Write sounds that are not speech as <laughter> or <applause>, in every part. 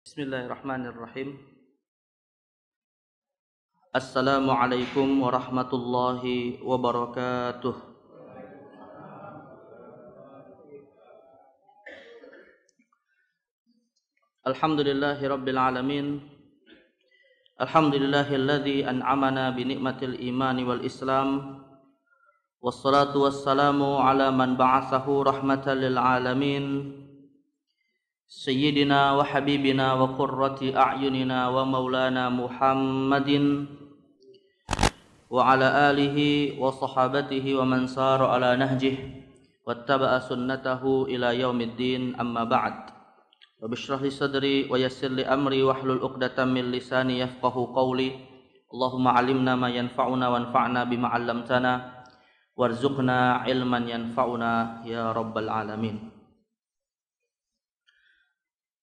بسم الله الرحمن الرحيم السلام عليكم ورحمة الله وبركاته الحمد لله رب العالمين الحمد لله الذي أنعمنا بنعمة الإيمان والإسلام والصلاة والسلام على من بعثه رحمة للعالمين سيدنا وحبيبنا وقرة أعيننا ومولانا محمد وعلى آله وصحابته ومن سار على نهجه واتبع سنته إلى يوم الدين أما بعد رب صدري ويسر لي أمري واحلل عقدة من لساني يفقه قولي اللهم علمنا ما ينفعنا وانفعنا بما علمتنا وارزقنا علما ينفعنا يا رب العالمين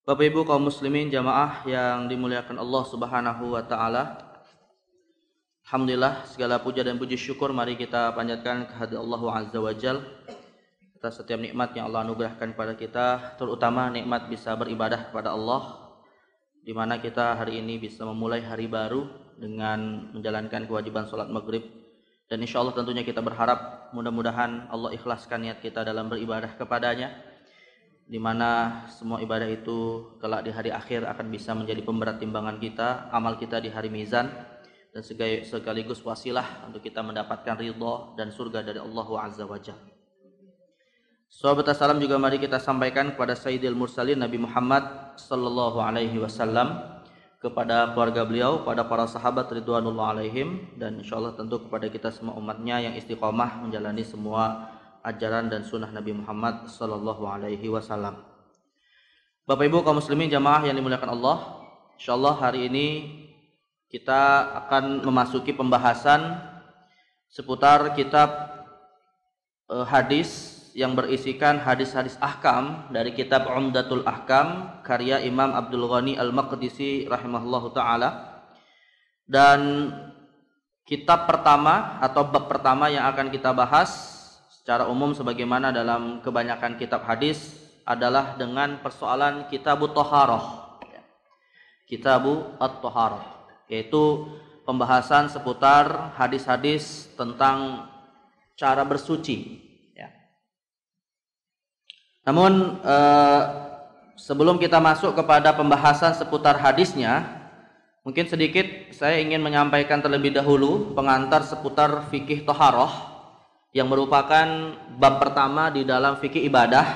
Bapak Ibu kaum muslimin jamaah yang dimuliakan Allah Subhanahu wa taala. Alhamdulillah segala puja dan puji syukur mari kita panjatkan kehadirat Allah Azza wa Jal atas setiap nikmat yang Allah anugerahkan kepada kita, terutama nikmat bisa beribadah kepada Allah di mana kita hari ini bisa memulai hari baru dengan menjalankan kewajiban sholat maghrib dan insya Allah tentunya kita berharap mudah-mudahan Allah ikhlaskan niat kita dalam beribadah kepadanya di mana semua ibadah itu kelak di hari akhir akan bisa menjadi pemberat timbangan kita, amal kita di hari mizan dan sekaligus wasilah untuk kita mendapatkan ridho dan surga dari Allah Azza wa Jalla. Sahabat salam juga mari kita sampaikan kepada Sayyidil Mursalin Nabi Muhammad sallallahu alaihi wasallam kepada keluarga beliau, pada para sahabat ridwanullah alaihim dan insyaallah tentu kepada kita semua umatnya yang istiqomah menjalani semua ajaran dan sunnah Nabi Muhammad Sallallahu Alaihi Wasallam. Bapak Ibu kaum muslimin jamaah yang dimuliakan Allah, Insya Allah hari ini kita akan memasuki pembahasan seputar kitab eh, hadis yang berisikan hadis-hadis ahkam dari kitab Umdatul Ahkam karya Imam Abdul Ghani Al-Maqdisi rahimahullahu taala. Dan kitab pertama atau bab pertama yang akan kita bahas secara umum sebagaimana dalam kebanyakan kitab hadis adalah dengan persoalan kitabu toharoh kitabu at-toharoh yaitu pembahasan seputar hadis-hadis tentang cara bersuci ya. namun eh, sebelum kita masuk kepada pembahasan seputar hadisnya mungkin sedikit saya ingin menyampaikan terlebih dahulu pengantar seputar fikih toharoh yang merupakan bab pertama di dalam fikih ibadah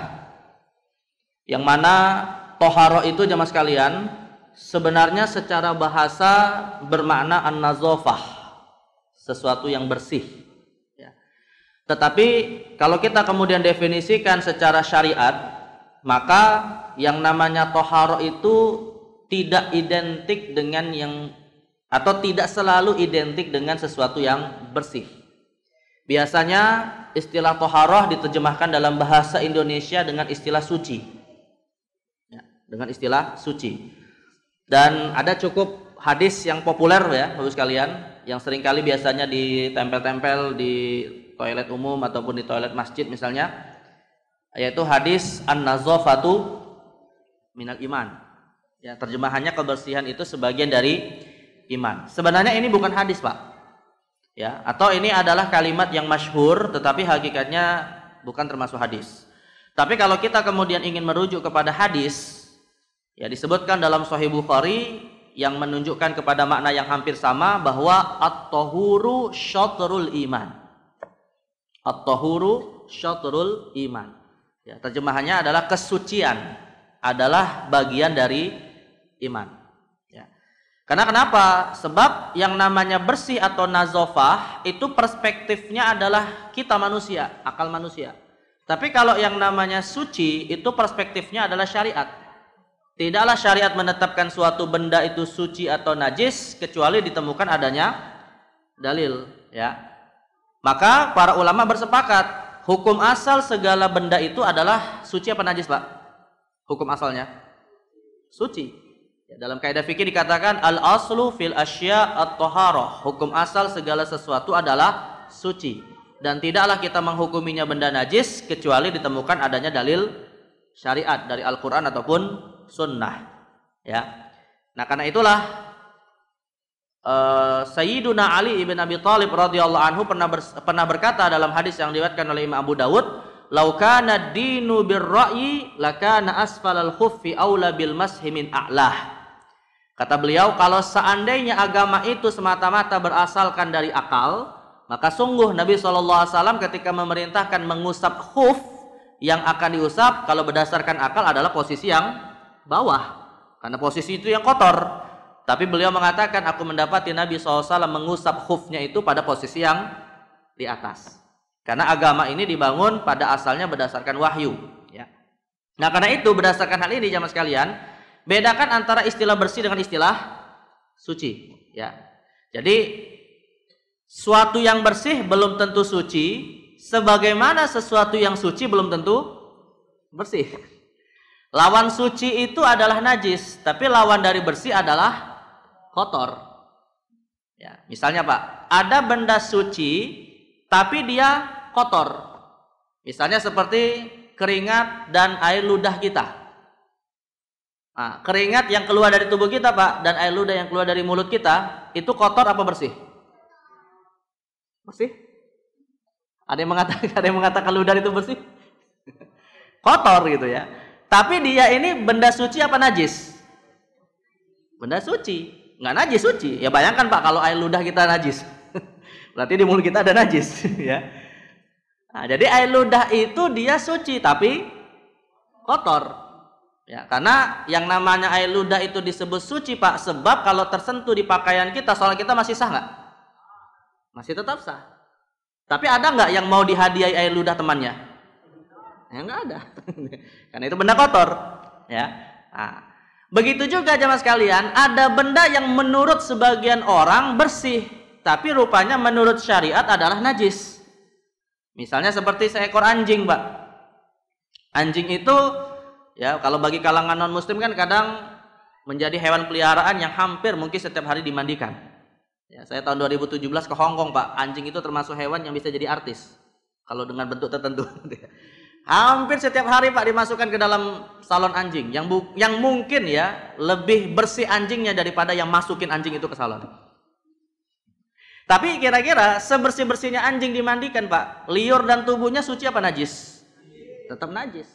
yang mana toharo itu jamaah sekalian sebenarnya secara bahasa bermakna an sesuatu yang bersih ya. tetapi kalau kita kemudian definisikan secara syariat maka yang namanya toharo itu tidak identik dengan yang atau tidak selalu identik dengan sesuatu yang bersih Biasanya istilah toharoh diterjemahkan dalam bahasa Indonesia dengan istilah suci. Ya, dengan istilah suci. Dan ada cukup hadis yang populer ya, bagus kalian, yang seringkali biasanya ditempel-tempel di toilet umum ataupun di toilet masjid misalnya, yaitu hadis an nazofatu minal iman. Ya, terjemahannya kebersihan itu sebagian dari iman. Sebenarnya ini bukan hadis, Pak ya atau ini adalah kalimat yang masyhur tetapi hakikatnya bukan termasuk hadis tapi kalau kita kemudian ingin merujuk kepada hadis ya disebutkan dalam Sahih Bukhari yang menunjukkan kepada makna yang hampir sama bahwa at-tahuru syatrul iman at-tahuru syatrul iman ya terjemahannya adalah kesucian adalah bagian dari iman karena kenapa? Sebab yang namanya bersih atau nazofah itu perspektifnya adalah kita manusia, akal manusia. Tapi kalau yang namanya suci itu perspektifnya adalah syariat. Tidaklah syariat menetapkan suatu benda itu suci atau najis kecuali ditemukan adanya dalil, ya. Maka para ulama bersepakat hukum asal segala benda itu adalah suci apa najis, Pak? Hukum asalnya suci. Ya, dalam kaidah fikih dikatakan al aslu fil asya at toharoh. Hukum asal segala sesuatu adalah suci dan tidaklah kita menghukuminya benda najis kecuali ditemukan adanya dalil syariat dari Al-Qur'an ataupun sunnah. Ya. Nah, karena itulah uh, Sayyiduna Ali ibn Abi Thalib radhiyallahu anhu pernah ber, pernah berkata dalam hadis yang diriwayatkan oleh Imam Abu Dawud, "Laukana dinu birra'yi lakana asfalal khuffi aula bil mashi min a'lah." Kata beliau, kalau seandainya agama itu semata-mata berasalkan dari akal, maka sungguh Nabi SAW ketika memerintahkan mengusap khuf yang akan diusap, kalau berdasarkan akal adalah posisi yang bawah. Karena posisi itu yang kotor. Tapi beliau mengatakan, aku mendapati Nabi SAW mengusap khufnya itu pada posisi yang di atas. Karena agama ini dibangun pada asalnya berdasarkan wahyu. Ya. Nah karena itu berdasarkan hal ini jamaah sekalian, bedakan antara istilah bersih dengan istilah suci ya jadi suatu yang bersih belum tentu suci sebagaimana sesuatu yang suci belum tentu bersih lawan suci itu adalah najis tapi lawan dari bersih adalah kotor ya misalnya pak ada benda suci tapi dia kotor misalnya seperti keringat dan air ludah kita Nah, keringat yang keluar dari tubuh kita, Pak, dan air ludah yang keluar dari mulut kita, itu kotor apa bersih? Bersih? Ada yang mengatakan <laughs> ada yang mengatakan ludah itu bersih? <laughs> kotor gitu ya. Tapi dia ini benda suci apa najis? Benda suci, nggak najis suci. Ya bayangkan Pak kalau air ludah kita najis, <laughs> berarti di mulut kita ada najis, ya. Nah, jadi air ludah itu dia suci tapi kotor. Ya, karena yang namanya air ludah itu disebut suci Pak sebab kalau tersentuh di pakaian kita soal kita masih sah nggak? Masih tetap sah. Tapi ada nggak yang mau dihadiahi air ludah temannya? Ya nggak ada. <laughs> karena itu benda kotor. Ya. Nah, begitu juga jamaah sekalian, ada benda yang menurut sebagian orang bersih, tapi rupanya menurut syariat adalah najis. Misalnya seperti seekor anjing, Pak. Anjing itu Ya, kalau bagi kalangan non muslim kan kadang menjadi hewan peliharaan yang hampir mungkin setiap hari dimandikan. Ya, saya tahun 2017 ke Hong Kong, Pak. Anjing itu termasuk hewan yang bisa jadi artis kalau dengan bentuk tertentu. <laughs> hampir setiap hari Pak dimasukkan ke dalam salon anjing yang bu yang mungkin ya lebih bersih anjingnya daripada yang masukin anjing itu ke salon. Tapi kira-kira sebersih-bersihnya anjing dimandikan, Pak, liur dan tubuhnya suci apa najis? Tetap najis.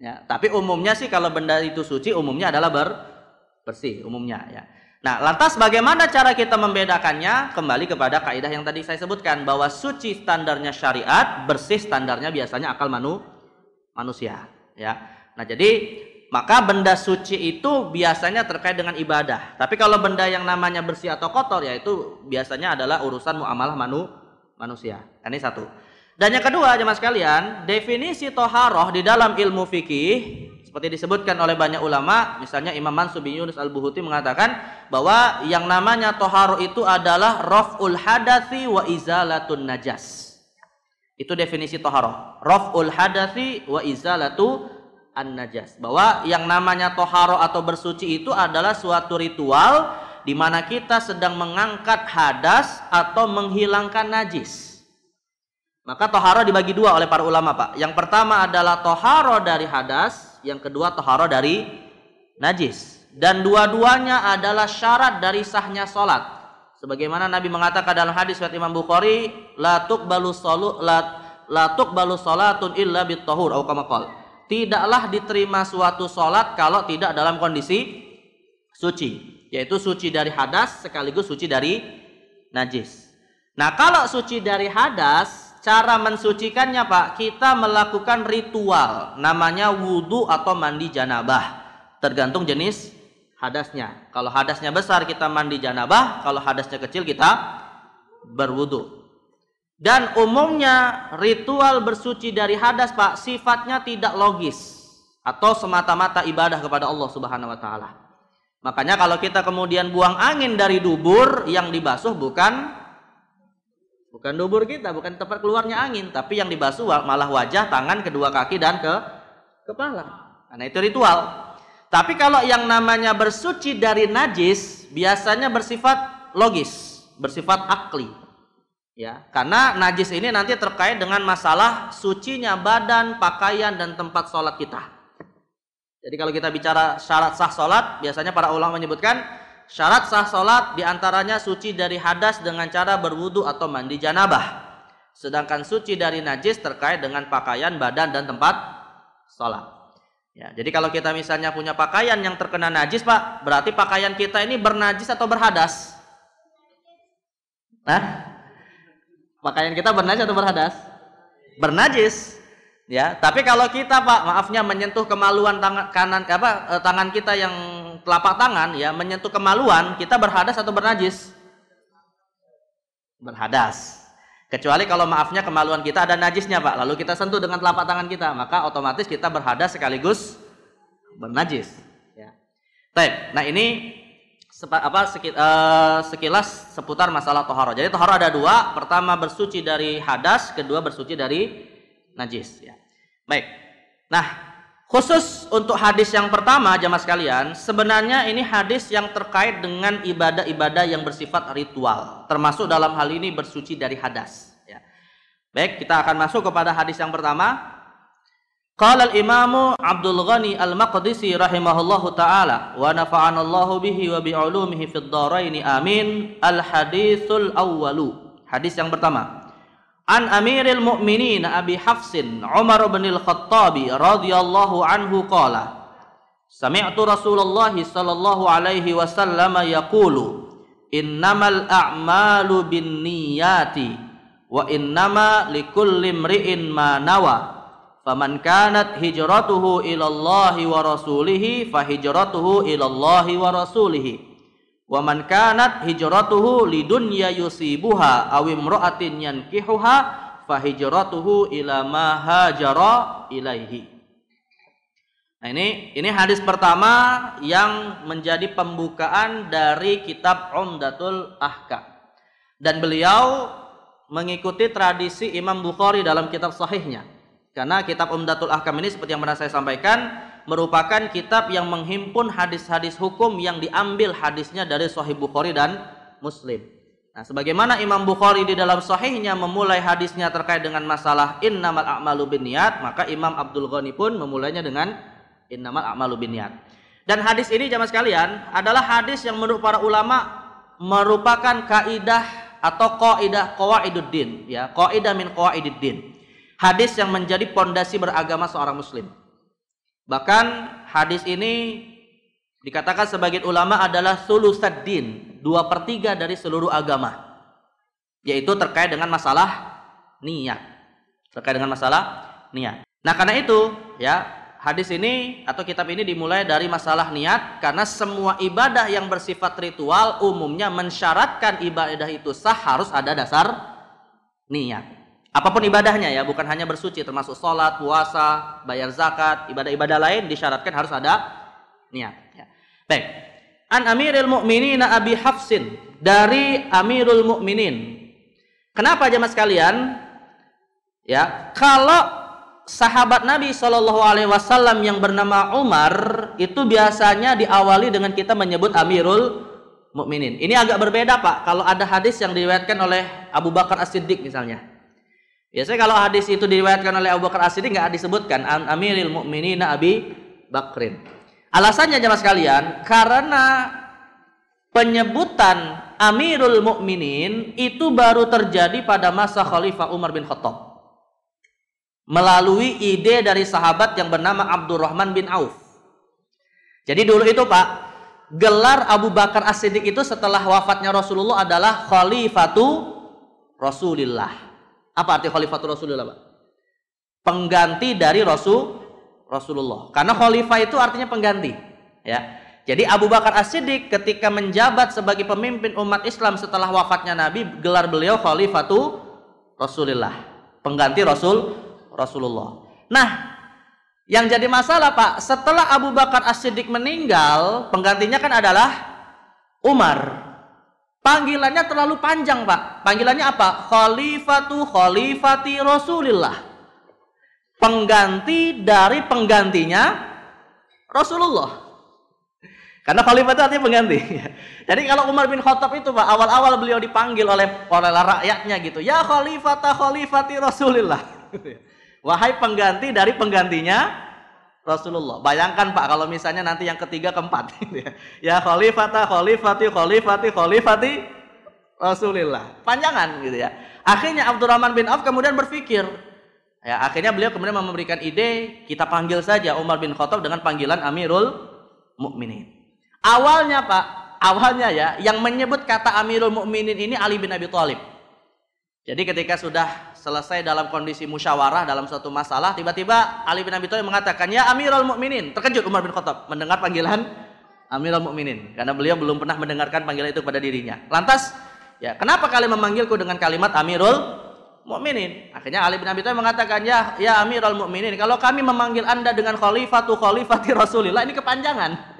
Ya, tapi umumnya sih kalau benda itu suci umumnya adalah ber bersih umumnya ya. Nah, lantas bagaimana cara kita membedakannya? Kembali kepada kaidah yang tadi saya sebutkan bahwa suci standarnya syariat, bersih standarnya biasanya akal manu manusia, ya. Nah, jadi maka benda suci itu biasanya terkait dengan ibadah. Tapi kalau benda yang namanya bersih atau kotor yaitu biasanya adalah urusan muamalah manu manusia. Nah, ini satu. Dan yang kedua jemaah sekalian, definisi toharoh di dalam ilmu fikih seperti disebutkan oleh banyak ulama, misalnya Imam Mansur bin Yunus Al-Buhuti mengatakan bahwa yang namanya toharoh itu adalah raf'ul hadasi wa izalatun najas. Itu definisi toharoh. Raf'ul hadasi wa izalatu an najas. Bahwa yang namanya toharoh atau bersuci itu adalah suatu ritual di mana kita sedang mengangkat hadas atau menghilangkan najis. Maka toharo dibagi dua oleh para ulama pak. Yang pertama adalah toharo dari hadas, yang kedua toharo dari najis. Dan dua-duanya adalah syarat dari sahnya sholat. Sebagaimana Nabi mengatakan dalam hadis riwayat Imam Bukhari, latuk balu solu, la, la balu salatun illa bitahur aukamakol. Tidaklah diterima suatu sholat kalau tidak dalam kondisi suci, yaitu suci dari hadas sekaligus suci dari najis. Nah, kalau suci dari hadas cara mensucikannya Pak, kita melakukan ritual namanya wudhu atau mandi janabah. Tergantung jenis hadasnya. Kalau hadasnya besar kita mandi janabah, kalau hadasnya kecil kita berwudhu. Dan umumnya ritual bersuci dari hadas Pak sifatnya tidak logis atau semata-mata ibadah kepada Allah Subhanahu wa taala. Makanya kalau kita kemudian buang angin dari dubur yang dibasuh bukan Bukan dubur kita, bukan tempat keluarnya angin, tapi yang dibasuh malah wajah, tangan, kedua kaki dan ke kepala. Karena itu ritual. Tapi kalau yang namanya bersuci dari najis biasanya bersifat logis, bersifat akli. Ya, karena najis ini nanti terkait dengan masalah sucinya badan, pakaian dan tempat sholat kita. Jadi kalau kita bicara syarat sah sholat, biasanya para ulama menyebutkan Syarat sah sholat diantaranya suci dari hadas dengan cara berwudu atau mandi janabah. Sedangkan suci dari najis terkait dengan pakaian, badan, dan tempat sholat. Ya, jadi kalau kita misalnya punya pakaian yang terkena najis, Pak, berarti pakaian kita ini bernajis atau berhadas? Nah, pakaian kita bernajis atau berhadas? Bernajis. Ya, tapi kalau kita Pak, maafnya menyentuh kemaluan tangan kanan apa eh, tangan kita yang telapak tangan ya menyentuh kemaluan, kita berhadas atau bernajis? Berhadas. Kecuali kalau maafnya kemaluan kita ada najisnya pak, lalu kita sentuh dengan telapak tangan kita, maka otomatis kita berhadas sekaligus bernajis. Ya. Taip. Nah ini sepa, apa seki, uh, sekilas seputar masalah toharo. Jadi toharo ada dua, pertama bersuci dari hadas, kedua bersuci dari najis. Ya. Baik. Nah Khusus untuk hadis yang pertama jamaah sekalian, sebenarnya ini hadis yang terkait dengan ibadah-ibadah yang bersifat ritual, termasuk dalam hal ini bersuci dari hadas. Ya. Baik, kita akan masuk kepada hadis yang pertama. Qala al-imamu Abdul Ghani al-Maqdisi rahimahullahu ta'ala wa nafa'anallahu bihi wa bi'ulumihi fid daraini amin al-hadithul awwalu. Hadis yang pertama. An Amiril Mu'minin Abi Hafsin Umar bin Al-Khattabi radhiyallahu anhu qala Sami'tu Rasulullah sallallahu alaihi wasallam yaqulu innamal a'malu binniyati wa innama likulli imri'in ma nawa faman kanat hijratuhu ila Allah wa rasulih fa hijratuhu ila Allah wa Wa man kanat hijratuhu lidunya yusibuha aw imra'atin yankihuha fa hijratuhu ila ma hajara ilaihi. Nah, ini ini hadis pertama yang menjadi pembukaan dari kitab Umdatul Ahkam. Dan beliau mengikuti tradisi Imam Bukhari dalam kitab sahihnya. Karena kitab Umdatul Ahkam ini seperti yang pernah saya sampaikan merupakan kitab yang menghimpun hadis-hadis hukum yang diambil hadisnya dari Sahih Bukhari dan Muslim. Nah, sebagaimana Imam Bukhari di dalam sahihnya memulai hadisnya terkait dengan masalah innamal a'malu niat, maka Imam Abdul Ghani pun memulainya dengan innamal a'malu niat. Dan hadis ini jamaah sekalian adalah hadis yang menurut para ulama merupakan kaidah atau kaidah qawaiduddin ya, kaidah min qawaididdin. Hadis yang menjadi pondasi beragama seorang muslim. Bahkan hadis ini dikatakan sebagai ulama adalah sulusad din, dua per tiga dari seluruh agama. Yaitu terkait dengan masalah niat. Terkait dengan masalah niat. Nah karena itu ya hadis ini atau kitab ini dimulai dari masalah niat karena semua ibadah yang bersifat ritual umumnya mensyaratkan ibadah itu sah harus ada dasar niat. Apapun ibadahnya ya, bukan hanya bersuci, termasuk sholat, puasa, bayar zakat, ibadah-ibadah lain disyaratkan harus ada niat. Ya. Baik. An Amirul mu'minin, Abi Hafsin dari Amirul mu'minin. Kenapa aja mas kalian? Ya, kalau sahabat Nabi Shallallahu Alaihi Wasallam yang bernama Umar itu biasanya diawali dengan kita menyebut Amirul Mukminin. Ini agak berbeda pak. Kalau ada hadis yang diriwayatkan oleh Abu Bakar As Siddiq misalnya, Biasanya kalau hadis itu diriwayatkan oleh Abu Bakar As-Siddiq nggak disebutkan An Amiril Mukminin Abi Bakrin. Alasannya jelas sekalian, karena penyebutan Amirul Mukminin itu baru terjadi pada masa Khalifah Umar bin Khattab. Melalui ide dari sahabat yang bernama Abdurrahman bin Auf. Jadi dulu itu Pak, gelar Abu Bakar As-Siddiq itu setelah wafatnya Rasulullah adalah Khalifatu Rasulillah. Apa arti khalifatul Rasulullah, Pak? Pengganti dari Rasul Rasulullah. Karena khalifah itu artinya pengganti, ya. Jadi Abu Bakar As-Siddiq ketika menjabat sebagai pemimpin umat Islam setelah wafatnya Nabi, gelar beliau khalifatul rasulullah pengganti Rasul Rasulullah. Nah, yang jadi masalah Pak, setelah Abu Bakar As-Siddiq meninggal, penggantinya kan adalah Umar. Panggilannya terlalu panjang, Pak. Panggilannya apa? Khalifatu khalifati Rasulillah. Pengganti dari penggantinya Rasulullah. Karena Khalifat itu artinya pengganti. <laughs> Jadi kalau Umar bin Khattab itu Pak, awal-awal beliau dipanggil oleh oleh rakyatnya gitu. Ya khalifata khalifati Rasulillah. <laughs> Wahai pengganti dari penggantinya Rasulullah. Bayangkan Pak kalau misalnya nanti yang ketiga keempat <laughs> Ya khalifata khalifati khalifati khalifati Rasulillah. Panjangan gitu ya. Akhirnya Abdurrahman bin Auf kemudian berpikir. Ya, akhirnya beliau kemudian memberikan ide, kita panggil saja Umar bin Khattab dengan panggilan Amirul Mukminin. Awalnya Pak, awalnya ya yang menyebut kata Amirul Mukminin ini Ali bin Abi Thalib. Jadi ketika sudah selesai dalam kondisi musyawarah dalam suatu masalah, tiba-tiba Ali bin Abi Thalib mengatakan, "Ya Amirul Mukminin." Terkejut Umar bin Khattab mendengar panggilan Amirul Mukminin karena beliau belum pernah mendengarkan panggilan itu pada dirinya. Lantas, ya, kenapa kalian memanggilku dengan kalimat Amirul Mukminin? Akhirnya Ali bin Abi Thalib mengatakan, "Ya ya Amirul Mukminin, kalau kami memanggil Anda dengan khalifatu khalifati Rasulillah, ini kepanjangan."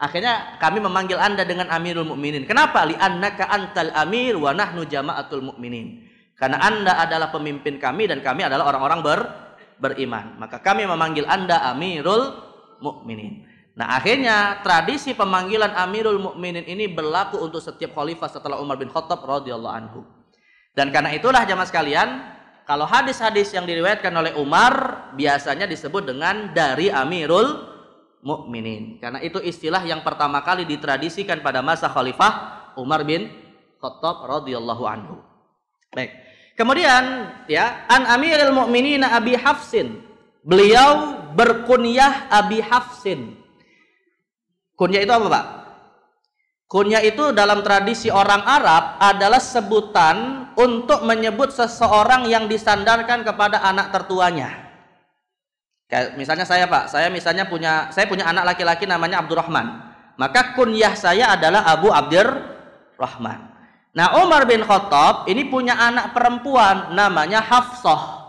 Akhirnya kami memanggil Anda dengan Amirul Mukminin. Kenapa? Li annaka antal amir wa nahnu jama'atul mukminin. Karena Anda adalah pemimpin kami dan kami adalah orang-orang ber, beriman. Maka kami memanggil Anda Amirul Mukminin. Nah, akhirnya tradisi pemanggilan Amirul Mukminin ini berlaku untuk setiap khalifah setelah Umar bin Khattab radhiyallahu anhu. Dan karena itulah jamaah sekalian, kalau hadis-hadis yang diriwayatkan oleh Umar biasanya disebut dengan dari Amirul Mukminin. Karena itu istilah yang pertama kali ditradisikan pada masa Khalifah Umar bin Khattab radhiyallahu anhu. Baik. Kemudian ya, An Amiril Mukminin Abi Hafsin. Beliau berkunyah Abi Hafsin. Kunyah itu apa, Pak? Kunyah itu dalam tradisi orang Arab adalah sebutan untuk menyebut seseorang yang disandarkan kepada anak tertuanya. Kayak misalnya saya Pak, saya misalnya punya saya punya anak laki-laki namanya Abdurrahman. Maka kunyah saya adalah Abu Abdir Rahman. Nah Umar bin Khattab ini punya anak perempuan namanya Hafsah.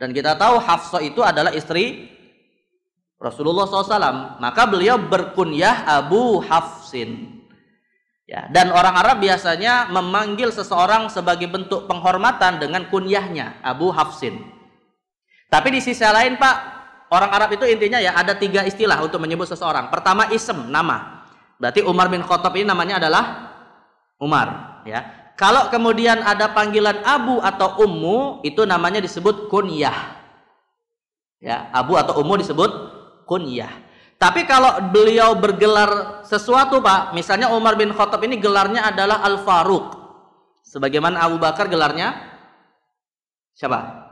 Dan kita tahu Hafsah itu adalah istri Rasulullah SAW. Maka beliau berkunyah Abu Hafsin. Ya, dan orang Arab biasanya memanggil seseorang sebagai bentuk penghormatan dengan kunyahnya Abu Hafsin. Tapi di sisi lain Pak, orang Arab itu intinya ya ada tiga istilah untuk menyebut seseorang. Pertama isem, nama. Berarti Umar bin Khattab ini namanya adalah Umar ya. Kalau kemudian ada panggilan abu atau ummu, itu namanya disebut kunyah. Ya, abu atau ummu disebut kunyah. Tapi kalau beliau bergelar sesuatu, Pak, misalnya Umar bin Khattab ini gelarnya adalah Al-Faruq. Sebagaimana Abu Bakar gelarnya siapa?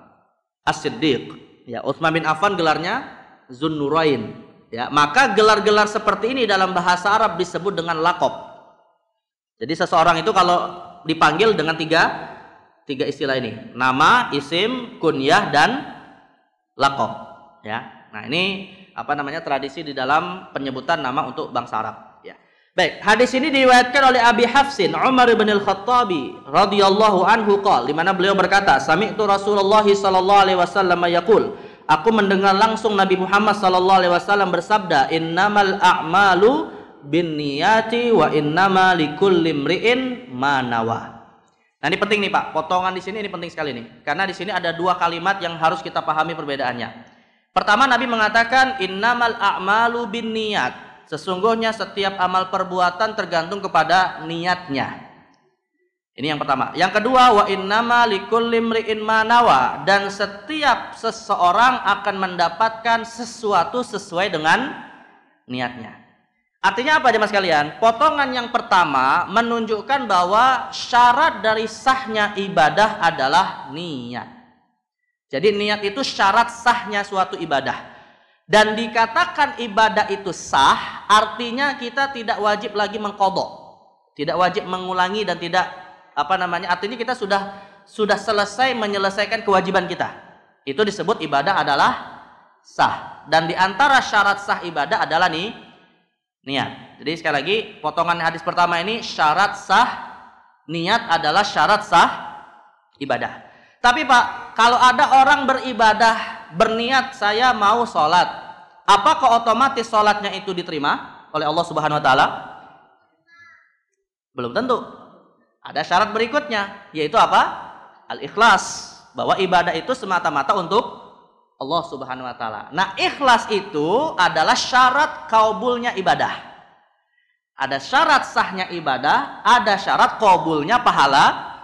As-Siddiq. Ya, Utsman bin Affan gelarnya Zunnurain. Ya, maka gelar-gelar seperti ini dalam bahasa Arab disebut dengan lakop. Jadi seseorang itu kalau dipanggil dengan tiga tiga istilah ini, nama, isim, kunyah dan lakop. ya. Nah, ini apa namanya tradisi di dalam penyebutan nama untuk bangsa Arab, ya. Baik, hadis ini diriwayatkan oleh Abi Hafsin Umar bin Al-Khattabi radhiyallahu anhu qol, di mana beliau berkata, "Sami'tu Rasulullah sallallahu alaihi wasallam yaqul" Aku mendengar langsung Nabi Muhammad sallallahu alaihi wasallam bersabda, "Innamal a'malu bin niyati wa innama likul limriin manawa. Nah ini penting nih Pak, potongan di sini ini penting sekali nih. Karena di sini ada dua kalimat yang harus kita pahami perbedaannya. Pertama Nabi mengatakan innamal a'malu bin niyat. Sesungguhnya setiap amal perbuatan tergantung kepada niatnya. Ini yang pertama. Yang kedua, wa innama likul limriin manawa dan setiap seseorang akan mendapatkan sesuatu sesuai dengan niatnya. Artinya apa aja mas kalian? Potongan yang pertama menunjukkan bahwa syarat dari sahnya ibadah adalah niat. Jadi niat itu syarat sahnya suatu ibadah. Dan dikatakan ibadah itu sah, artinya kita tidak wajib lagi mengkodok. Tidak wajib mengulangi dan tidak apa namanya? Artinya kita sudah sudah selesai menyelesaikan kewajiban kita. Itu disebut ibadah adalah sah. Dan diantara syarat sah ibadah adalah nih niat. Jadi sekali lagi potongan hadis pertama ini syarat sah niat adalah syarat sah ibadah. Tapi Pak, kalau ada orang beribadah berniat saya mau sholat, apa apakah otomatis sholatnya itu diterima oleh Allah Subhanahu Wa Taala? Belum tentu. Ada syarat berikutnya yaitu apa? Al ikhlas bahwa ibadah itu semata-mata untuk Allah Subhanahu wa taala. Nah, ikhlas itu adalah syarat kabulnya ibadah. Ada syarat sahnya ibadah, ada syarat kabulnya pahala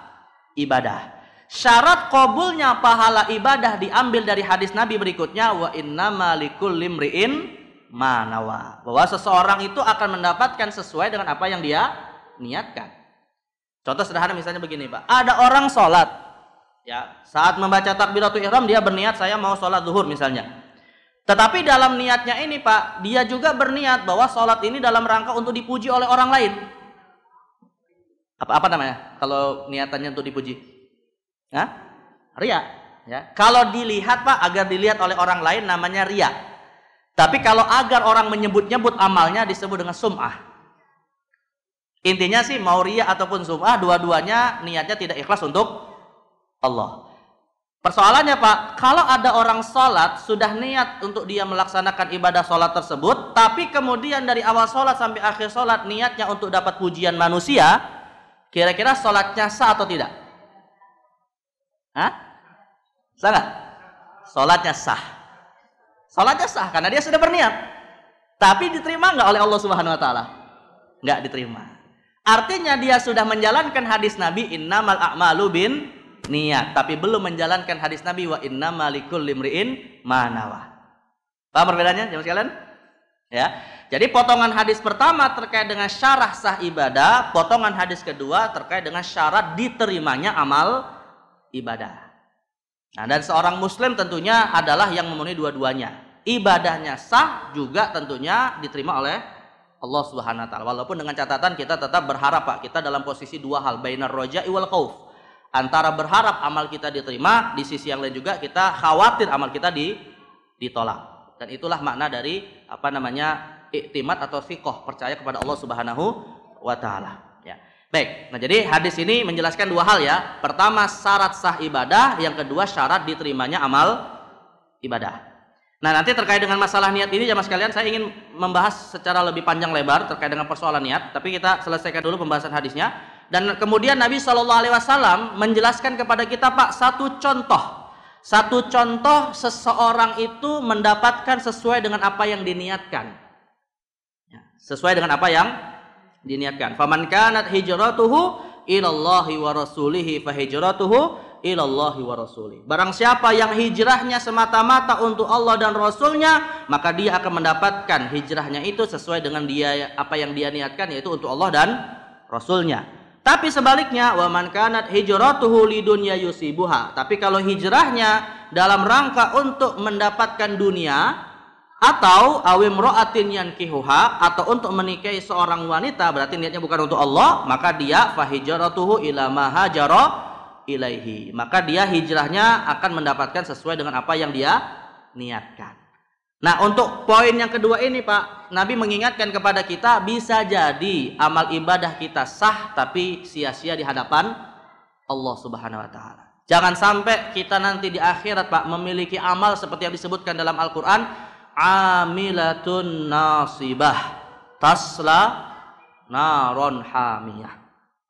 ibadah. Syarat kabulnya pahala ibadah diambil dari hadis Nabi berikutnya wa inna malikul limriin manawa. Bahwa seseorang itu akan mendapatkan sesuai dengan apa yang dia niatkan. Contoh sederhana misalnya begini, Pak. Ada orang sholat, Ya, saat membaca takbiratul ihram dia berniat saya mau sholat zuhur misalnya. Tetapi dalam niatnya ini Pak, dia juga berniat bahwa sholat ini dalam rangka untuk dipuji oleh orang lain. Apa apa namanya? Kalau niatannya untuk dipuji, ya, ria. Ya, kalau dilihat Pak, agar dilihat oleh orang lain namanya ria. Tapi kalau agar orang menyebut-nyebut amalnya disebut dengan sum'ah. Intinya sih mau ria ataupun sum'ah dua-duanya niatnya tidak ikhlas untuk Allah. Persoalannya Pak, kalau ada orang sholat sudah niat untuk dia melaksanakan ibadah sholat tersebut, tapi kemudian dari awal sholat sampai akhir sholat niatnya untuk dapat pujian manusia, kira-kira sholatnya sah atau tidak? Hah? Sah nggak? Sholatnya sah. Sholatnya sah karena dia sudah berniat. Tapi diterima nggak oleh Allah Subhanahu Wa Taala? Nggak diterima. Artinya dia sudah menjalankan hadis Nabi Innamal A'malu niat tapi belum menjalankan hadis Nabi wa inna malikul limriin manawa. Paham perbedaannya jemaah sekalian? Ya. Jadi potongan hadis pertama terkait dengan syarah sah ibadah, potongan hadis kedua terkait dengan syarat diterimanya amal ibadah. Nah, dan seorang muslim tentunya adalah yang memenuhi dua-duanya. Ibadahnya sah juga tentunya diterima oleh Allah Subhanahu wa taala. Walaupun dengan catatan kita tetap berharap Pak, kita dalam posisi dua hal, bainar roja iwal khauf antara berharap amal kita diterima di sisi yang lain juga kita khawatir amal kita di ditolak dan itulah makna dari apa namanya iktimat atau fikoh percaya kepada Allah Subhanahu wa taala ya baik nah jadi hadis ini menjelaskan dua hal ya pertama syarat sah ibadah yang kedua syarat diterimanya amal ibadah nah nanti terkait dengan masalah niat ini jamaah sekalian saya ingin membahas secara lebih panjang lebar terkait dengan persoalan niat tapi kita selesaikan dulu pembahasan hadisnya dan kemudian Nabi Shallallahu Alaihi Wasallam menjelaskan kepada kita Pak satu contoh, satu contoh seseorang itu mendapatkan sesuai dengan apa yang diniatkan, ya, sesuai dengan apa yang diniatkan. Faman kanat hijratuhu ilallahi wa rasulihi fahijratuhu ilallahi wa rasulih. Barang siapa yang hijrahnya semata-mata untuk Allah dan Rasulnya, maka dia akan mendapatkan hijrahnya itu sesuai dengan dia apa yang dia niatkan yaitu untuk Allah dan Rasulnya. Tapi sebaliknya waman kanat hijratuhu lidunya yusibuha. Tapi kalau hijrahnya dalam rangka untuk mendapatkan dunia atau awim ro'atin yankihuha atau untuk menikahi seorang wanita berarti niatnya bukan untuk Allah maka dia fahijratuhu ila mahajara ilaihi maka dia hijrahnya akan mendapatkan sesuai dengan apa yang dia niatkan Nah, untuk poin yang kedua ini, Pak, Nabi mengingatkan kepada kita bisa jadi amal ibadah kita sah tapi sia-sia di hadapan Allah Subhanahu wa taala. Jangan sampai kita nanti di akhirat, Pak, memiliki amal seperti yang disebutkan dalam Al-Qur'an, amilatun nasibah tasla naron hamiyah.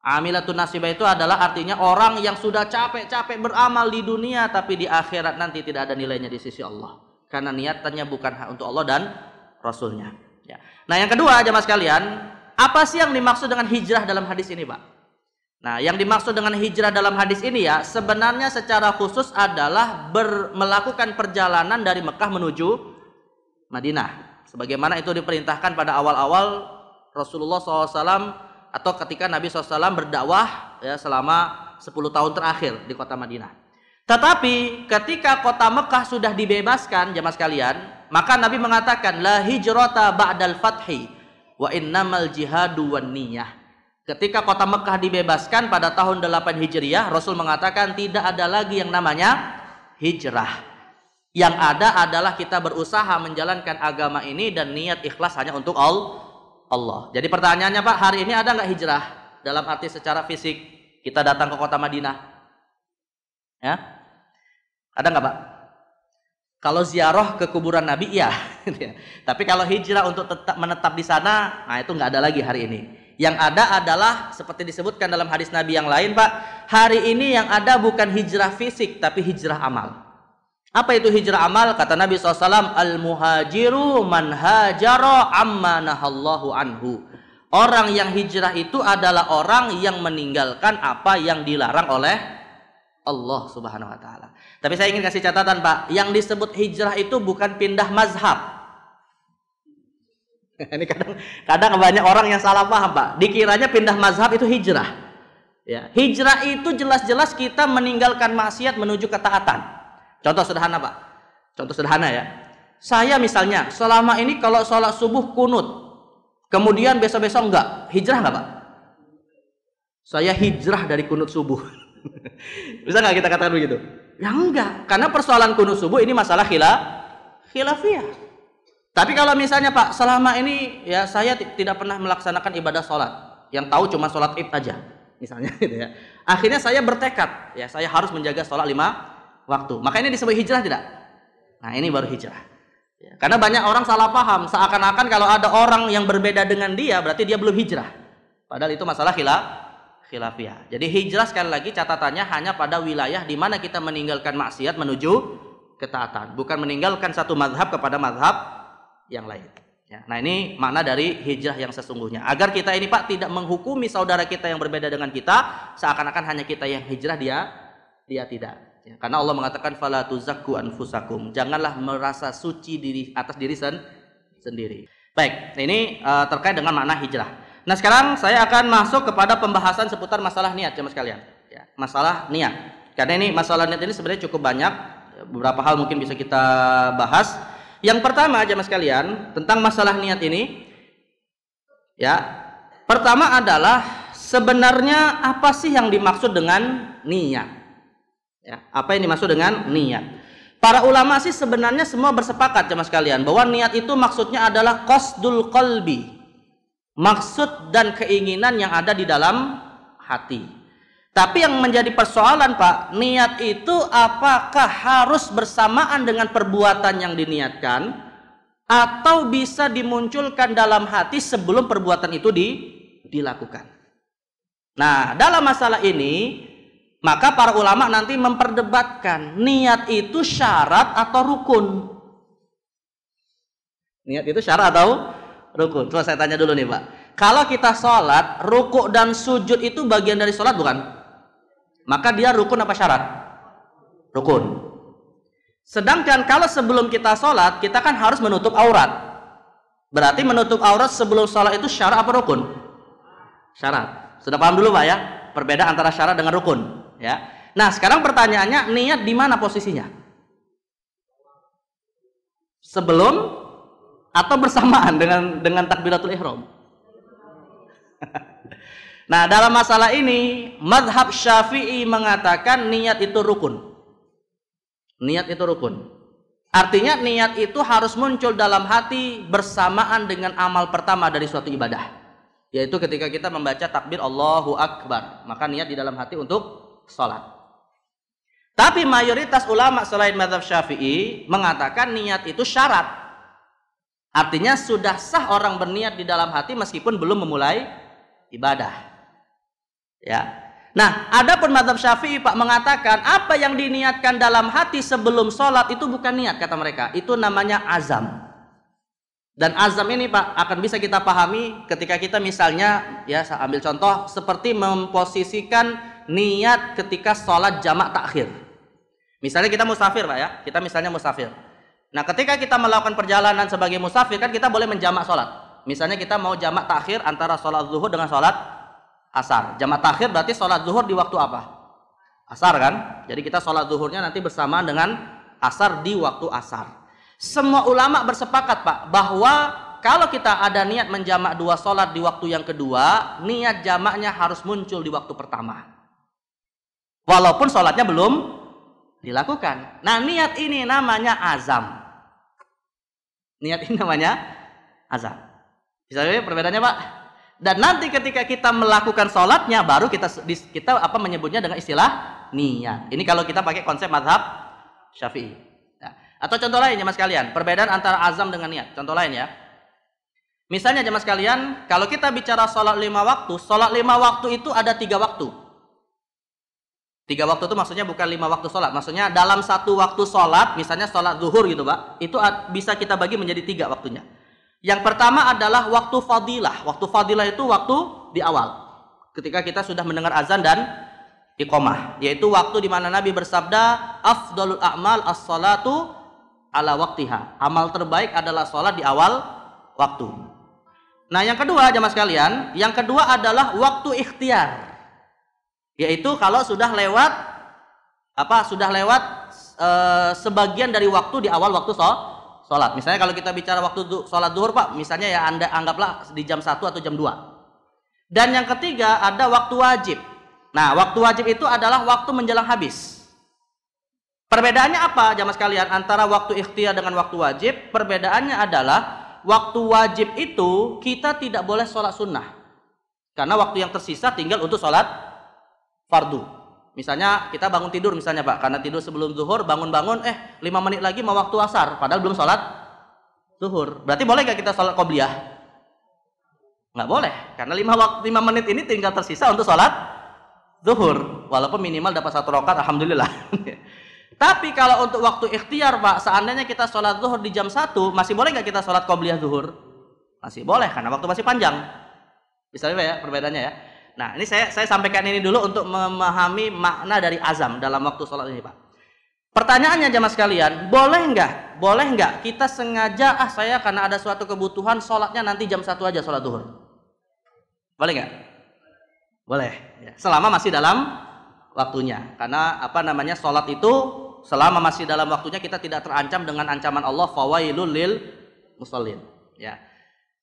Amilatun nasibah itu adalah artinya orang yang sudah capek-capek beramal di dunia tapi di akhirat nanti tidak ada nilainya di sisi Allah karena niatannya bukan untuk Allah dan Rasulnya. Ya. Nah yang kedua aja mas kalian, apa sih yang dimaksud dengan hijrah dalam hadis ini Pak? Nah yang dimaksud dengan hijrah dalam hadis ini ya sebenarnya secara khusus adalah ber, melakukan perjalanan dari Mekah menuju Madinah. Sebagaimana itu diperintahkan pada awal-awal Rasulullah SAW atau ketika Nabi SAW berdakwah ya selama 10 tahun terakhir di kota Madinah. Tetapi ketika kota Mekah sudah dibebaskan jemaah sekalian, maka Nabi mengatakan la hijrata ba'dal fathi wa innamal jihadu wan niyah. Ketika kota Mekah dibebaskan pada tahun 8 Hijriah, Rasul mengatakan tidak ada lagi yang namanya hijrah. Yang ada adalah kita berusaha menjalankan agama ini dan niat ikhlas hanya untuk Allah. Jadi pertanyaannya Pak, hari ini ada nggak hijrah? Dalam arti secara fisik, kita datang ke kota Madinah. Ya, ada nggak Pak? Kalau ziarah ke kuburan Nabi, iya. <laughs> Gitu ya. Tapi kalau hijrah untuk tetap menetap di sana, nah itu nggak ada lagi hari ini. Yang ada adalah seperti disebutkan dalam hadis Nabi yang lain, Pak. Hari ini yang ada bukan hijrah fisik, tapi hijrah amal. Apa itu hijrah amal? Kata Nabi SAW, Al-muhajiru man hajaro ammanahallahu anhu. Orang yang hijrah itu adalah orang yang meninggalkan apa yang dilarang oleh Allah Subhanahu wa taala. Tapi saya ingin kasih catatan, Pak. Yang disebut hijrah itu bukan pindah mazhab. <laughs> Ini kadang kadang banyak orang yang salah paham, Pak. Dikiranya pindah mazhab itu hijrah. Ya, hijrah itu jelas-jelas kita meninggalkan maksiat menuju ketaatan. Contoh sederhana, Pak. Contoh sederhana ya. Saya misalnya selama ini kalau sholat subuh kunut, kemudian besok-besok enggak, hijrah enggak, Pak? Saya hijrah dari kunut subuh. <laughs> <laughs> Bisa nggak kita katakan begitu? Ya enggak, karena persoalan kunut subuh ini masalah khilaf khilafiyah. Tapi kalau misalnya Pak, selama ini ya saya tidak pernah melaksanakan ibadah sholat, yang tahu cuma sholat id aja, misalnya <laughs> gitu ya. Akhirnya saya bertekad, ya saya harus menjaga sholat lima waktu. Maka ini disebut hijrah tidak? Nah ini baru hijrah. Ya, karena banyak orang salah paham, seakan-akan kalau ada orang yang berbeda dengan dia, berarti dia belum hijrah. Padahal itu masalah khilaf khilafiyah. Jadi hijrah sekali lagi catatannya hanya pada wilayah di mana kita meninggalkan maksiat menuju ketaatan, bukan meninggalkan satu madhab kepada madhab yang lain. Ya, nah ini makna dari hijrah yang sesungguhnya. Agar kita ini Pak tidak menghukumi saudara kita yang berbeda dengan kita seakan-akan hanya kita yang hijrah dia dia tidak. Ya, karena Allah mengatakan falatuzakku anfusakum. Janganlah merasa suci diri atas diri sen sendiri. Baik, nah ini uh, terkait dengan makna hijrah. Nah sekarang saya akan masuk kepada pembahasan seputar masalah niat jemaah ya, kalian. Ya, masalah niat. Karena ini masalah niat ini sebenarnya cukup banyak. Beberapa hal mungkin bisa kita bahas. Yang pertama mas kalian tentang masalah niat ini. Ya, pertama adalah sebenarnya apa sih yang dimaksud dengan niat? Ya, apa yang dimaksud dengan niat? Para ulama sih sebenarnya semua bersepakat jemaah ya, kalian bahwa niat itu maksudnya adalah qasdul qalbi, maksud dan keinginan yang ada di dalam hati. Tapi yang menjadi persoalan, Pak, niat itu apakah harus bersamaan dengan perbuatan yang diniatkan atau bisa dimunculkan dalam hati sebelum perbuatan itu di, dilakukan. Nah, dalam masalah ini maka para ulama nanti memperdebatkan niat itu syarat atau rukun. Niat itu syarat atau Rukun. Coba saya tanya dulu nih Pak. Kalau kita sholat, ruku dan sujud itu bagian dari sholat bukan? Maka dia rukun apa syarat? Rukun. Sedangkan kalau sebelum kita sholat, kita kan harus menutup aurat. Berarti menutup aurat sebelum sholat itu syarat apa rukun? Syarat. Sudah paham dulu Pak ya? Perbedaan antara syarat dengan rukun. Ya. Nah sekarang pertanyaannya, niat di mana posisinya? Sebelum atau bersamaan dengan dengan takbiratul ihram. <laughs> nah, dalam masalah ini madhab Syafi'i mengatakan niat itu rukun. Niat itu rukun. Artinya niat itu harus muncul dalam hati bersamaan dengan amal pertama dari suatu ibadah. Yaitu ketika kita membaca takbir Allahu Akbar, maka niat di dalam hati untuk sholat. Tapi mayoritas ulama selain madhab syafi'i mengatakan niat itu syarat. Artinya sudah sah orang berniat di dalam hati meskipun belum memulai ibadah. Ya. Nah, adapun madhab syafi'i Pak mengatakan apa yang diniatkan dalam hati sebelum sholat itu bukan niat kata mereka. Itu namanya azam. Dan azam ini Pak akan bisa kita pahami ketika kita misalnya ya saya ambil contoh seperti memposisikan niat ketika sholat jamak takhir. Misalnya kita musafir Pak ya, kita misalnya musafir. Nah, ketika kita melakukan perjalanan sebagai musafir kan kita boleh menjamak sholat. Misalnya kita mau jamak takhir antara sholat zuhur dengan sholat asar. Jamak takhir berarti sholat zuhur di waktu apa? Asar kan? Jadi kita sholat zuhurnya nanti bersama dengan asar di waktu asar. Semua ulama bersepakat pak bahwa kalau kita ada niat menjamak dua sholat di waktu yang kedua, niat jamaknya harus muncul di waktu pertama. Walaupun sholatnya belum dilakukan. Nah niat ini namanya azam. Niat ini namanya azab. Bisa perbedaannya, Pak? Dan nanti ketika kita melakukan sholatnya baru kita kita apa menyebutnya dengan istilah niat. Ini kalau kita pakai konsep madhab Syafi'i. Nah, Atau contoh lain jemaah Mas kalian, perbedaan antara azam dengan niat. Contoh lain ya. Misalnya jemaah sekalian, kalau kita bicara sholat lima waktu, sholat lima waktu itu ada tiga waktu. Tiga waktu itu maksudnya bukan lima waktu sholat. Maksudnya dalam satu waktu sholat, misalnya sholat zuhur gitu pak, itu bisa kita bagi menjadi tiga waktunya. Yang pertama adalah waktu fadilah. Waktu fadilah itu waktu di awal. Ketika kita sudah mendengar azan dan iqomah. Yaitu waktu di mana Nabi bersabda, Afdalul a'mal as-salatu ala waktiha. Amal terbaik adalah sholat di awal waktu. Nah yang kedua jamaah sekalian, yang kedua adalah waktu ikhtiar yaitu kalau sudah lewat apa sudah lewat e, sebagian dari waktu di awal waktu sholat. Misalnya kalau kita bicara waktu du, sholat duhur pak, misalnya ya anda anggaplah di jam 1 atau jam 2. Dan yang ketiga ada waktu wajib. Nah, waktu wajib itu adalah waktu menjelang habis. Perbedaannya apa jamaah sekalian antara waktu ikhtiar dengan waktu wajib? Perbedaannya adalah waktu wajib itu kita tidak boleh sholat sunnah. Karena waktu yang tersisa tinggal untuk sholat fardu. Misalnya kita bangun tidur misalnya Pak, karena tidur sebelum zuhur, bangun-bangun eh 5 menit lagi mau waktu asar, padahal belum sholat zuhur. Berarti boleh gak kita sholat qobliyah? Nggak boleh, karena 5 waktu 5 menit ini tinggal tersisa untuk sholat zuhur. Walaupun minimal dapat satu rokat, Alhamdulillah. <laughs> Tapi kalau untuk waktu ikhtiar Pak, seandainya kita sholat zuhur di jam 1, masih boleh nggak kita sholat qobliyah zuhur? Masih boleh, karena waktu masih panjang. Bisa ya perbedaannya ya. Nah, ini saya saya sampaikan ini dulu untuk memahami makna dari azam dalam waktu sholat ini, Pak. Pertanyaannya jamaah sekalian, boleh nggak? Boleh nggak kita sengaja ah saya karena ada suatu kebutuhan sholatnya nanti jam satu aja sholat duhur? Boleh nggak? Boleh. Ya. Selama masih dalam waktunya. Karena apa namanya sholat itu selama masih dalam waktunya kita tidak terancam dengan ancaman Allah fawailul lil musallin. Ya.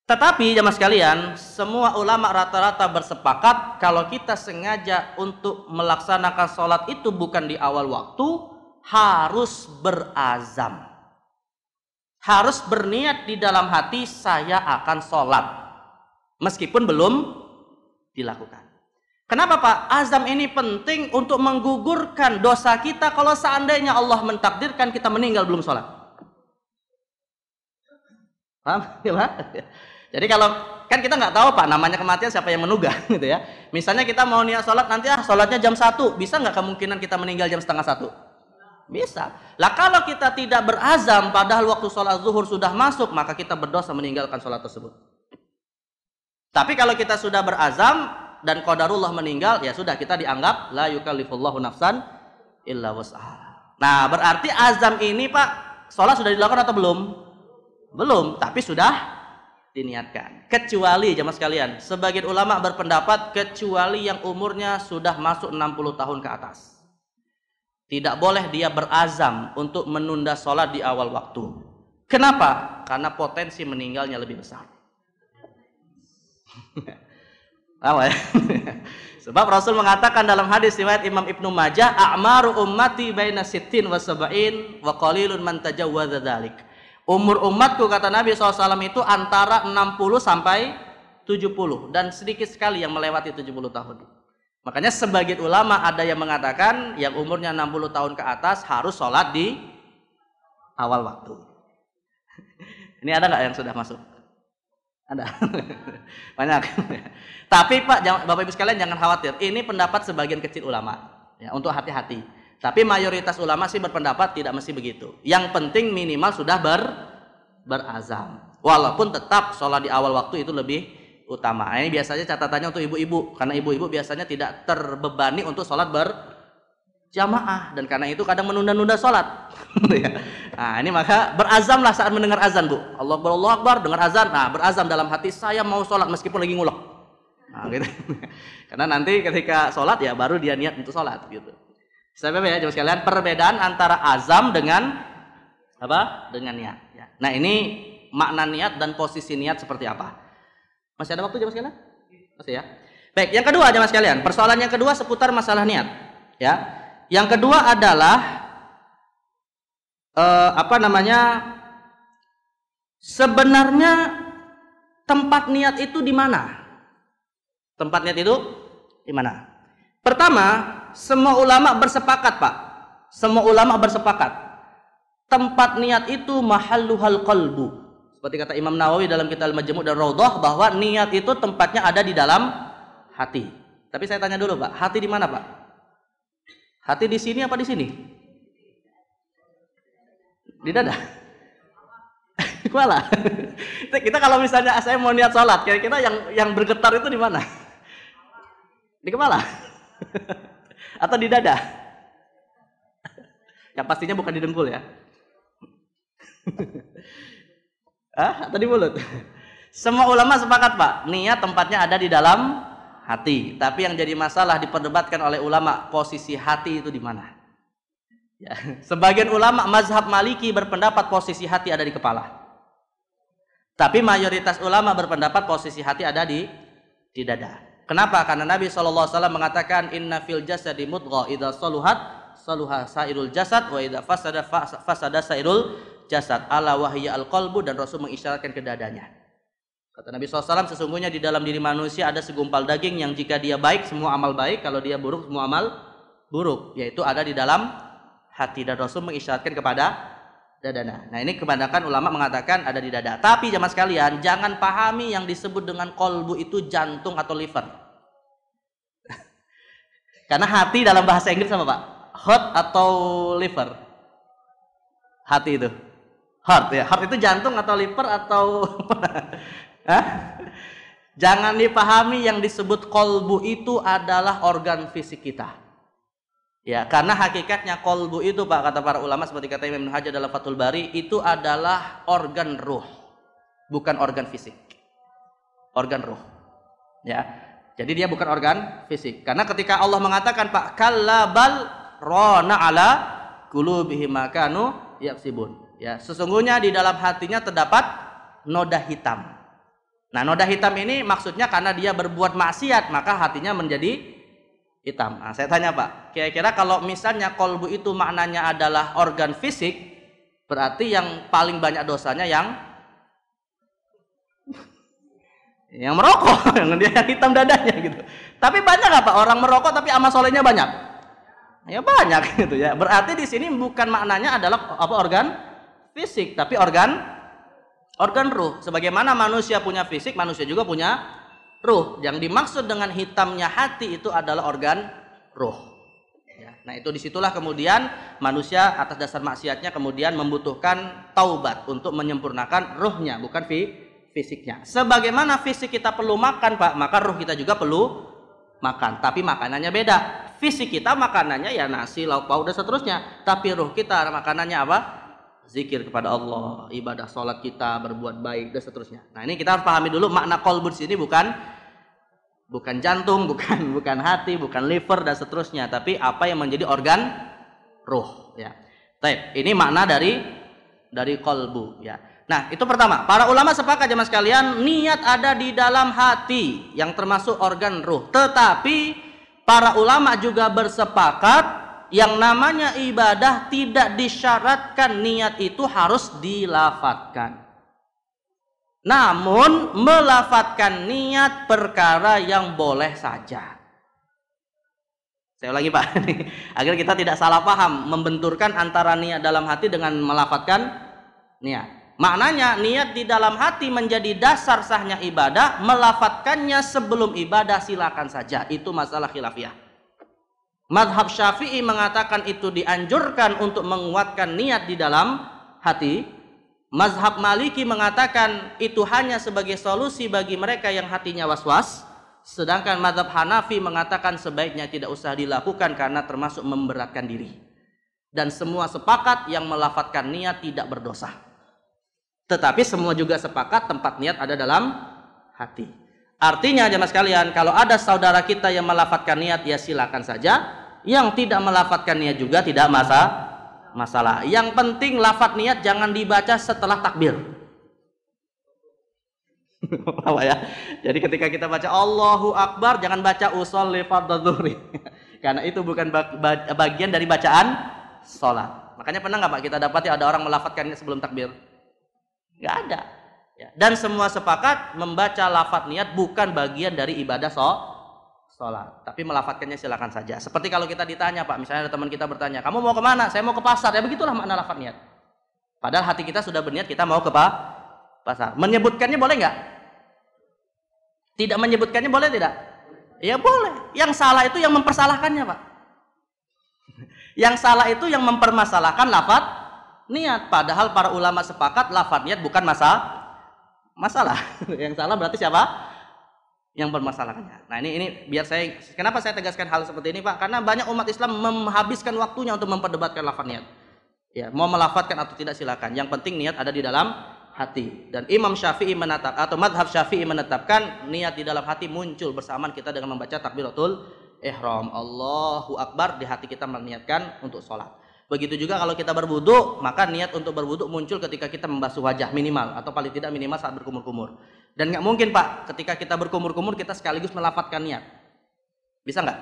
Tetapi jemaah sekalian, semua ulama rata-rata bersepakat kalau kita sengaja untuk melaksanakan sholat itu bukan di awal waktu, harus berazam. Harus berniat di dalam hati saya akan sholat. Meskipun belum dilakukan. Kenapa Pak? Azam ini penting untuk menggugurkan dosa kita kalau seandainya Allah mentakdirkan kita meninggal belum sholat. Paham? <laughs> Ya, jadi kalau kan kita nggak tahu pak namanya kematian siapa yang menugah <laughs> gitu ya. Misalnya kita mau niat sholat nanti ah sholatnya jam satu bisa nggak kemungkinan kita meninggal jam setengah satu? Bisa. Lah kalau kita tidak berazam padahal waktu sholat zuhur sudah masuk maka kita berdosa meninggalkan sholat tersebut. Tapi kalau kita sudah berazam dan qadarullah meninggal ya sudah kita dianggap la yukallifullahu nafsan illa wus'aha. Nah berarti azam ini pak sholat sudah dilakukan atau belum? Belum, tapi sudah diniatkan. Kecuali jemaah sekalian, sebagian ulama berpendapat kecuali yang umurnya sudah masuk 60 tahun ke atas. Tidak boleh dia berazam untuk menunda sholat di awal waktu. Kenapa? Karena potensi meninggalnya lebih besar. <laughs> Ya? <laughs> Sebab Rasul mengatakan dalam hadis riwayat Imam Ibnu Majah, "A'maru ummati baina sittin wa sab'in wa qalilun man tajawwaza dzalik." Umur umatku kata Nabi SAW itu antara 60 sampai 70 dan sedikit sekali yang melewati 70 tahun. Makanya sebagian ulama ada yang mengatakan yang umurnya 60 tahun ke atas harus sholat di awal waktu. <laughs> Ini ada nggak yang sudah masuk? Ada. <laughs> Banyak. Tapi Pak, Bapak Ibu sekalian jangan khawatir. Ini pendapat sebagian kecil ulama. Ya, untuk hati-hati. Tapi mayoritas ulama sih berpendapat tidak mesti begitu. Yang penting minimal sudah ber berazam. Walaupun tetap sholat di awal waktu itu lebih utama. Nah, ini biasanya catatannya untuk ibu-ibu karena ibu-ibu biasanya tidak terbebani untuk sholat berjamaah dan karena itu kadang menunda-nunda sholat. <laughs> Ya. nah ini maka berazamlah saat mendengar azan bu. Allah Akbar, Allah Akbar dengar azan. Nah berazam dalam hati saya mau sholat meskipun lagi ngulek. Nah, gitu. <laughs> karena nanti ketika sholat ya baru dia niat untuk sholat gitu. Saya beda ya jemaah sekalian perbedaan antara azam dengan apa? Dengan niat. Ya. Nah ini makna niat dan posisi niat seperti apa? Masih ada waktu jemaah sekalian? Masih ya. Baik, yang kedua jemaah sekalian, persoalan yang kedua seputar masalah niat. Ya. Yang kedua adalah eh, apa namanya? Sebenarnya tempat niat itu di mana? Tempat niat itu di mana? Pertama, semua ulama bersepakat, Pak. Semua ulama bersepakat. Tempat niat itu mahalluhal qalbu. Seperti kata Imam Nawawi dalam kitab al Majmu' dan Raudhah bahwa niat itu tempatnya ada di dalam hati. Tapi saya tanya dulu, Pak, hati di mana, Pak? Hati di sini apa di sini? Di dada. <laughs> Kuala. <laughs> kita kalau misalnya saya mau niat sholat, kira-kira yang yang bergetar itu di mana? Di kepala atau di dada? Yang pastinya bukan di dengkul ya. ah Atau di mulut? Semua ulama sepakat pak, niat tempatnya ada di dalam hati. Tapi yang jadi masalah diperdebatkan oleh ulama posisi hati itu di mana. Ya. Sebagian ulama mazhab Maliki berpendapat posisi hati ada di kepala. Tapi mayoritas ulama berpendapat posisi hati ada di di dada. Kenapa? Karena Nabi SAW mengatakan inna fil jasadi mudghah idza saluhat saluha sairul jasad wa idza fasada fasada sairul jasad ala wahya al qalbu dan Rasul mengisyaratkan ke dadanya. Kata Nabi SAW, sesungguhnya di dalam diri manusia ada segumpal daging yang jika dia baik, semua amal baik. Kalau dia buruk, semua amal buruk. Yaitu ada di dalam hati. Dan Rasul mengisyaratkan kepada dadana. Nah, ini kebanyakan ulama mengatakan ada di dada. Tapi jamaah sekalian, jangan pahami yang disebut dengan kolbu itu jantung atau liver. <laughs> Karena hati dalam bahasa Inggris sama Pak? Heart atau liver? Hati itu. Heart ya. Heart itu jantung atau liver atau <laughs> Jangan dipahami yang disebut kolbu itu adalah organ fisik kita. Ya, karena hakikatnya kolbu itu Pak kata para ulama seperti kata Imam Hajar dalam Fathul Bari itu adalah organ ruh, bukan organ fisik. Organ ruh. Ya. Jadi dia bukan organ fisik. Karena ketika Allah mengatakan Pak kalabal rona ala qulubihim makanu yaksibun. Ya, sesungguhnya di dalam hatinya terdapat noda hitam. Nah, noda hitam ini maksudnya karena dia berbuat maksiat, maka hatinya menjadi hitam. Nah, saya tanya Pak, kira-kira kalau misalnya kolbu itu maknanya adalah organ fisik, berarti yang paling banyak dosanya yang <laughs> yang merokok, <laughs> yang dia yang hitam dadanya gitu. Tapi banyak apa orang merokok tapi amal solehnya banyak? Ya banyak <laughs> gitu ya. Berarti di sini bukan maknanya adalah apa organ fisik, tapi organ organ ruh. Sebagaimana manusia punya fisik, manusia juga punya ruh. Yang dimaksud dengan hitamnya hati itu adalah organ ruh. Ya, nah itu disitulah kemudian manusia atas dasar maksiatnya kemudian membutuhkan taubat untuk menyempurnakan ruhnya bukan fi fisiknya. Sebagaimana fisik kita perlu makan pak, maka ruh kita juga perlu makan. Tapi makanannya beda. Fisik kita makanannya ya nasi, lauk pauk dan seterusnya. Tapi ruh kita makanannya apa? zikir kepada Allah, ibadah sholat kita, berbuat baik dan seterusnya. Nah ini kita harus pahami dulu makna kolbut sini bukan bukan jantung, <laughs> bukan bukan hati, bukan liver dan seterusnya, tapi apa yang menjadi organ ruh. Ya. Taip, Ini makna dari dari kolbu. Ya. Nah itu pertama. Para ulama sepakat jemaah sekalian niat ada di dalam hati yang termasuk organ ruh. Tetapi para ulama juga bersepakat yang namanya ibadah tidak disyaratkan niat itu harus dilafatkan. Namun melafatkan niat perkara yang boleh saja. Saya ulangi Pak, <laughs> agar kita tidak salah paham membenturkan antara niat dalam hati dengan melafatkan niat. Maknanya niat di dalam hati menjadi dasar sahnya ibadah, melafatkannya sebelum ibadah silakan saja. Itu masalah khilafiyah. Madhab Syafi'i mengatakan itu dianjurkan untuk menguatkan niat di dalam hati. Mazhab Maliki mengatakan itu hanya sebagai solusi bagi mereka yang hatinya was-was. Sedangkan Mazhab Hanafi mengatakan sebaiknya tidak usah dilakukan karena termasuk memberatkan diri. Dan semua sepakat yang melafatkan niat tidak berdosa. Tetapi semua juga sepakat tempat niat ada dalam hati. Artinya jemaah sekalian, kalau ada saudara kita yang melafatkan niat ya silakan saja. Yang tidak melafatkan niat juga tidak masa masalah. Yang penting lafat niat jangan dibaca setelah takbir. <laughs> Apa ya? Jadi ketika kita baca Allahu Akbar jangan baca usolli fardadzuhri. <laughs> Karena itu bukan bagian dari bacaan salat. Makanya pernah nggak Pak kita dapati ada orang melafatkannya sebelum takbir? Nggak ada. Ya. Dan semua sepakat membaca lafat niat bukan bagian dari ibadah so sholat. Tapi melafatkannya silakan saja. Seperti kalau kita ditanya Pak, misalnya ada teman kita bertanya, kamu mau kemana? Saya mau ke pasar. Ya begitulah makna lafat niat. Padahal hati kita sudah berniat kita mau ke pasar. Menyebutkannya boleh nggak? Tidak menyebutkannya boleh tidak? Ya boleh. Yang salah itu yang mempersalahkannya Pak. <laughs> Yang salah itu yang mempermasalahkan lafat niat. Padahal para ulama sepakat lafat niat bukan masa masalah. <laughs> yang salah berarti siapa? Yang bermasalahnya. Nah ini ini biar saya kenapa saya tegaskan hal seperti ini pak? Karena banyak umat Islam menghabiskan waktunya untuk memperdebatkan lafaz niat. Ya mau melafatkan atau tidak silakan. Yang penting niat ada di dalam hati. Dan Imam Syafi'i menetap atau Madhab Syafi'i menetapkan niat di dalam hati muncul bersamaan kita dengan membaca takbiratul ihram. Allahu Akbar di hati kita meniatkan untuk sholat. Begitu juga kalau kita berwudu, maka niat untuk berwudu muncul ketika kita membasuh wajah minimal atau paling tidak minimal saat berkumur-kumur. Dan nggak mungkin Pak, ketika kita berkumur-kumur kita sekaligus melafatkan niat. Bisa nggak?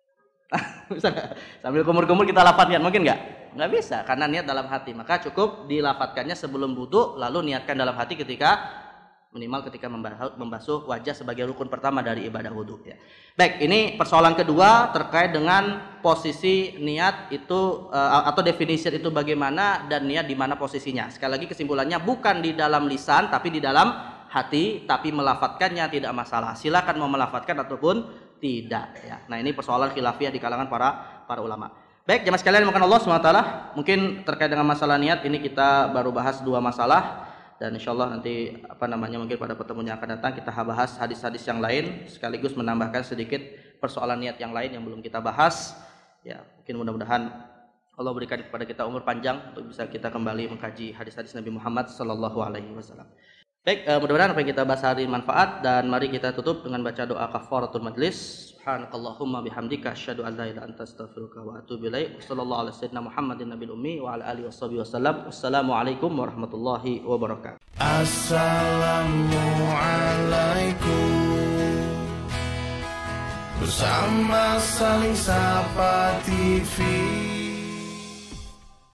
<laughs> bisa nggak? Sambil kumur-kumur kita lafat niat, mungkin nggak? Nggak bisa, karena niat dalam hati. Maka cukup dilafatkannya sebelum budu lalu niatkan dalam hati ketika minimal ketika membasuh wajah sebagai rukun pertama dari ibadah wudhu ya. Baik, ini persoalan kedua terkait dengan posisi niat itu eh, atau definisi itu bagaimana dan niat di mana posisinya. Sekali lagi kesimpulannya bukan di dalam lisan tapi di dalam hati tapi melafatkannya tidak masalah. Silakan mau melafatkan ataupun tidak ya. Nah, ini persoalan khilafiyah di kalangan para para ulama. Baik, jemaah sekalian makan Allah SWT, mungkin terkait dengan masalah niat ini kita baru bahas dua masalah dan insya Allah nanti apa namanya mungkin pada pertemuan yang akan datang kita bahas hadis-hadis yang lain sekaligus menambahkan sedikit persoalan niat yang lain yang belum kita bahas ya mungkin mudah-mudahan Allah berikan kepada kita umur panjang untuk bisa kita kembali mengkaji hadis-hadis Nabi Muhammad Sallallahu Alaihi Wasallam. Baik, uh, mudah-mudahan apa yang kita bahas hari manfaat dan mari kita tutup dengan baca doa kafaratul majlis. Subhanakallahumma bihamdika asyhadu an la ilaha anta astaghfiruka wa atubu ilaik. Wassallallahu ala sayyidina Muhammadin nabil ummi wa ala alihi washabihi wasallam. Wassalamualaikum warahmatullahi wabarakatuh. Assalamualaikum. Bersama saling sapa TV.